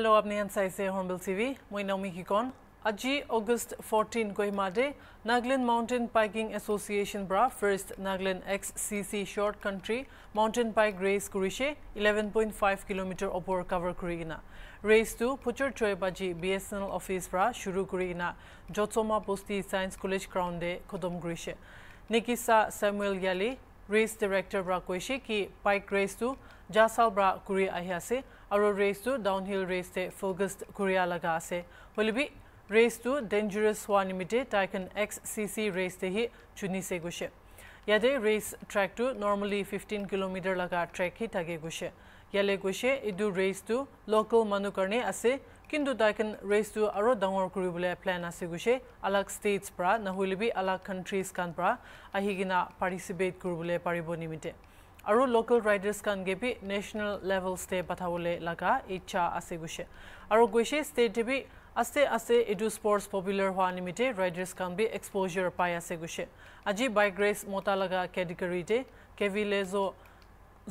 hello' আপুনি N চাইছে hornbill TV মই নমিকিকণ আজি অগষ্ট ফৰ্টিন কহিমাডে নাগলেণ্ড মাউণ্টেইন বাইকিং এছ'চিয়েশ্যন পৰা first Nagaland X C C short country mountain bike race কৰিছে ইলেভেন পইণ্ট ফাইভ কিলোমিটাৰ ওপৰ কাভাৰ কৰি কিনে ৰেচটো ফুচৰ চয় বাজি B S N L office পৰা শুৰু কৰি কিনে যতচমা বস্তি ছায়েন্স কলেজ গ্ৰাউণ্ডে খতম কৰিছে নিকিচা ছেমুৱেল গ্যালি race director bra koise ki bike race tu jasal bra kuri ahi ase aro race tu downhill race te focused kuri a laga ase holibi race tu dangerous one mite taikan xcc race te hi chuni se gushe yade race track tu normally 15 km laga track hi thage gushe ইয়ালে কৈছে এইটো ৰেচটো local মানুহ কাৰণে আছে কিন্তু তাইখন ৰেচটো আৰু ডাঙৰ কৰিবলৈ প্লেন আছে কৈছে আলাগ ষ্টেটছ পৰা নহ'লে বি আলাগ কাণ্ট্ৰিজ খান পৰা আহি কিনে পাৰ্টিচিপেট কৰিবলৈ পাৰিব নিমিত্তে আৰু লোকেল ৰাইডাৰ্ছ খান গেপি নেশ্যনেল লেভেল ষ্টেট পঠাবলৈ লগা ইচ্ছা আছে কৈছে আৰু কৈছে ষ্টেট গেপি আছে আছে এইটো স্পৰ্টছ পপুলাৰ হোৱা নিমিত্তে ৰাইডাৰ্ছ খান বি এক্সপ'জাৰ পাই আছে কৈছে আজি বাইক ৰেচ মতা লগা কেটেগৰীতে কেভিলেজ'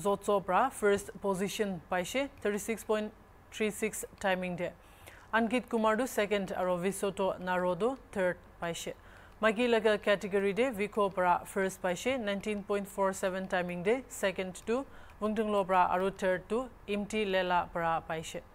জোটো পৰা ফাৰ্ষ্ট পজিশ্যন পাইছে thirty six point three six টাইমিংতে অংকিত কুমাৰটো ছেকেণ্ড আৰু বিশ্বটো নাৰদো থাৰ্ড পাইছে মাইকী লগা কেটেগৰীতে ভিখৰ পৰা ফাৰ্ষ্ট পাইছে নাইনটিন পইণ্ট ফ'ৰ ছেভেন টাইমিংতে ছেকেণ্ড টু বুংটুংলৰ পৰা আৰু থাৰ্ডটো ইমটি লেলা পৰা পাইছে